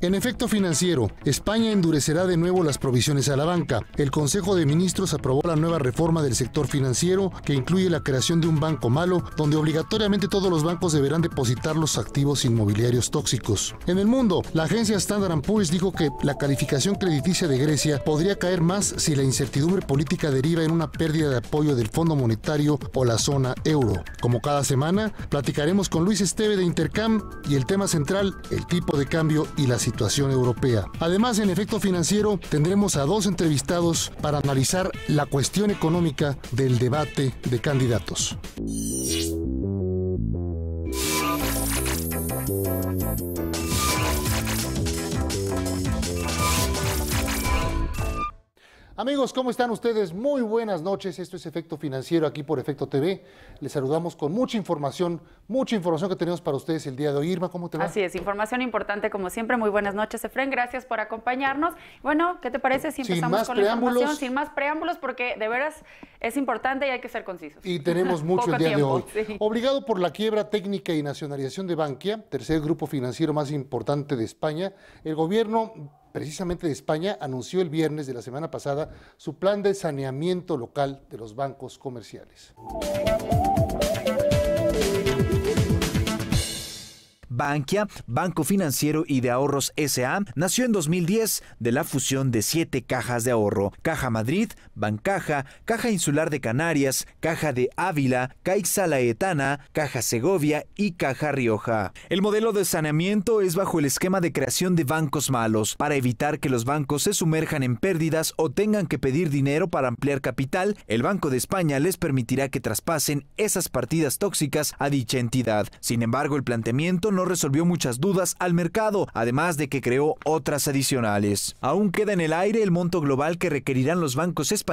En efecto financiero, España endurecerá de nuevo las provisiones a la banca. El Consejo de Ministros aprobó la nueva reforma del sector financiero que incluye la creación de un banco malo donde obligatoriamente todos los bancos deberán depositar los activos inmobiliarios tóxicos. En el mundo, la agencia Standard Poor's dijo que la calificación crediticia de Grecia podría caer más si la incertidumbre política deriva en una pérdida de apoyo del Fondo Monetario o la zona euro. Como cada semana, platicaremos con Luis Esteve de Intercam y el tema central, el tipo de cambio y las situación europea. Además, en efecto financiero, tendremos a dos entrevistados para analizar la cuestión económica del debate de candidatos. Amigos, ¿cómo están ustedes? Muy buenas noches. Esto es Efecto Financiero aquí por Efecto TV. Les saludamos con mucha información, mucha información que tenemos para ustedes el día de hoy. Irma, ¿cómo te va? Así es, información importante como siempre. Muy buenas noches, Efren. Gracias por acompañarnos. Bueno, ¿qué te parece si empezamos con la información sin más preámbulos? Porque de veras es importante y hay que ser concisos. Y tenemos mucho el día de hoy. Obligado por la quiebra técnica y nacionalización de Bankia, tercer grupo financiero más importante de España, el gobierno precisamente de España, anunció el viernes de la semana pasada su plan de saneamiento local de los bancos comerciales. Bankia, Banco Financiero y de Ahorros SA, nació en 2010 de la fusión de siete cajas de ahorro, Caja Madrid, Bancaja, Caja Insular de Canarias, Caja de Ávila, Caixa Laetana, Caja Segovia y Caja Rioja. El modelo de saneamiento es bajo el esquema de creación de bancos malos para evitar que los bancos se sumerjan en pérdidas o tengan que pedir dinero para ampliar capital. El Banco de España les permitirá que traspasen esas partidas tóxicas a dicha entidad. Sin embargo, el planteamiento no resolvió muchas dudas al mercado, además de que creó otras adicionales. Aún queda en el aire el monto global que requerirán los bancos españoles,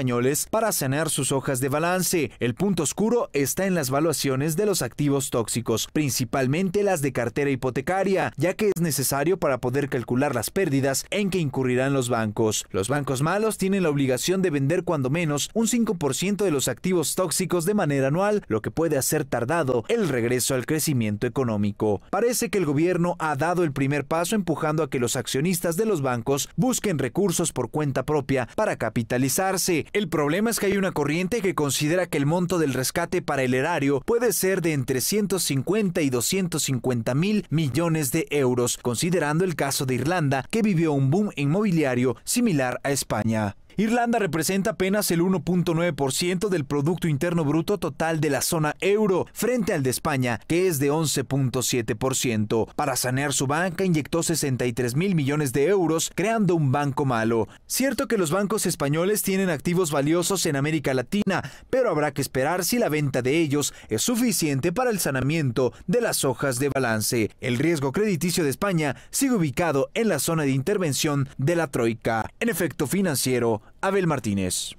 para sanar sus hojas de balance. El punto oscuro está en las valuaciones de los activos tóxicos, principalmente las de cartera hipotecaria, ya que es necesario para poder calcular las pérdidas en que incurrirán los bancos. Los bancos malos tienen la obligación de vender cuando menos un 5% de los activos tóxicos de manera anual, lo que puede hacer tardado el regreso al crecimiento económico. Parece que el gobierno ha dado el primer paso empujando a que los accionistas de los bancos busquen recursos por cuenta propia para capitalizarse, el problema es que hay una corriente que considera que el monto del rescate para el erario puede ser de entre 150 y 250 mil millones de euros, considerando el caso de Irlanda, que vivió un boom inmobiliario similar a España. Irlanda representa apenas el 1.9% del Producto Interno Bruto total de la zona euro, frente al de España, que es de 11.7%. Para sanear su banca, inyectó 63 mil millones de euros, creando un banco malo. Cierto que los bancos españoles tienen activos valiosos en América Latina, pero habrá que esperar si la venta de ellos es suficiente para el sanamiento de las hojas de balance. El riesgo crediticio de España sigue ubicado en la zona de intervención de la Troika. En efecto financiero, Abel Martínez.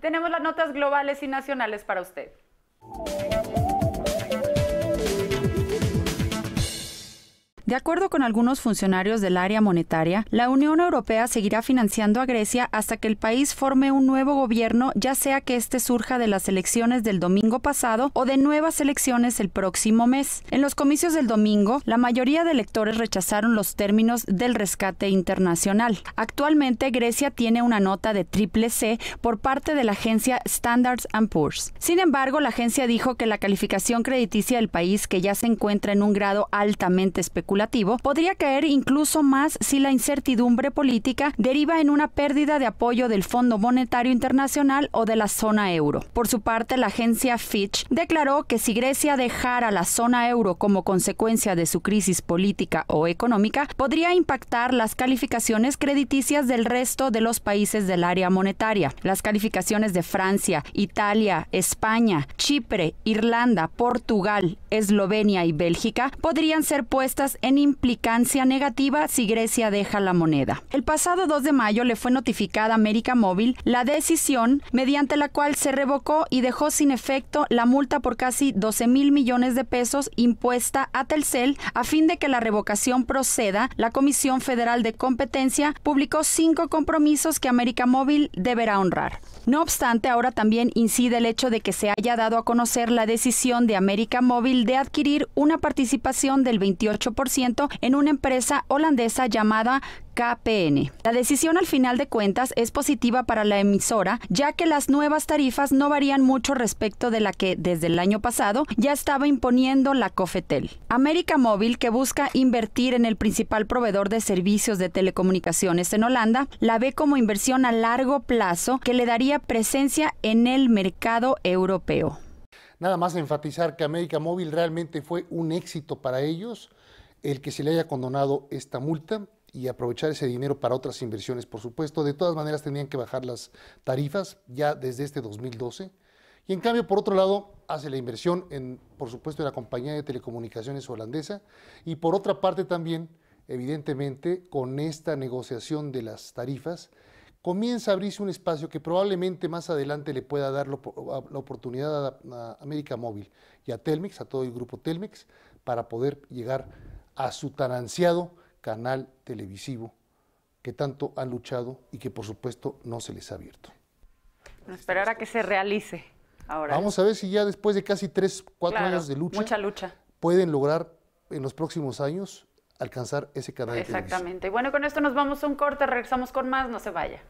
Tenemos las notas globales y nacionales para usted. De acuerdo con algunos funcionarios del área monetaria, la Unión Europea seguirá financiando a Grecia hasta que el país forme un nuevo gobierno, ya sea que este surja de las elecciones del domingo pasado o de nuevas elecciones el próximo mes. En los comicios del domingo, la mayoría de electores rechazaron los términos del rescate internacional. Actualmente, Grecia tiene una nota de triple C por parte de la agencia Standards Poor's. Sin embargo, la agencia dijo que la calificación crediticia del país, que ya se encuentra en un grado altamente especulativo, podría caer incluso más si la incertidumbre política deriva en una pérdida de apoyo del Fondo Monetario Internacional o de la zona euro. Por su parte, la agencia Fitch declaró que si Grecia dejara la zona euro como consecuencia de su crisis política o económica, podría impactar las calificaciones crediticias del resto de los países del área monetaria. Las calificaciones de Francia, Italia, España, Chipre, Irlanda, Portugal, Eslovenia y Bélgica podrían ser puestas en implicancia negativa si Grecia deja la moneda. El pasado 2 de mayo le fue notificada a América Móvil la decisión mediante la cual se revocó y dejó sin efecto la multa por casi 12 mil millones de pesos impuesta a Telcel a fin de que la revocación proceda. La Comisión Federal de Competencia publicó cinco compromisos que América Móvil deberá honrar. No obstante, ahora también incide el hecho de que se haya dado a conocer la decisión de América Móvil de adquirir una participación del 28% en una empresa holandesa llamada KPN. La decisión al final de cuentas es positiva para la emisora, ya que las nuevas tarifas no varían mucho respecto de la que desde el año pasado ya estaba imponiendo la Cofetel. América Móvil, que busca invertir en el principal proveedor de servicios de telecomunicaciones en Holanda, la ve como inversión a largo plazo que le daría presencia en el mercado europeo. Nada más enfatizar que América Móvil realmente fue un éxito para ellos el que se le haya condonado esta multa y aprovechar ese dinero para otras inversiones, por supuesto. De todas maneras, tenían que bajar las tarifas ya desde este 2012. Y en cambio, por otro lado, hace la inversión, en, por supuesto, en la compañía de telecomunicaciones holandesa. Y por otra parte también, evidentemente, con esta negociación de las tarifas, comienza a abrirse un espacio que probablemente más adelante le pueda dar la oportunidad a, América Móvil y a Telmex, a todo el grupo Telmex, para poder llegar a su tan ansiado canal televisivo que tanto han luchado y que por supuesto no se les ha abierto. esperar a que se realice ahora. Vamos a ver si ya después de casi tres, cuatro años de lucha, pueden lograr en los próximos años alcanzar ese canal. Exactamente. Bueno, con esto nos vamos a un corte, regresamos con más, no se vaya.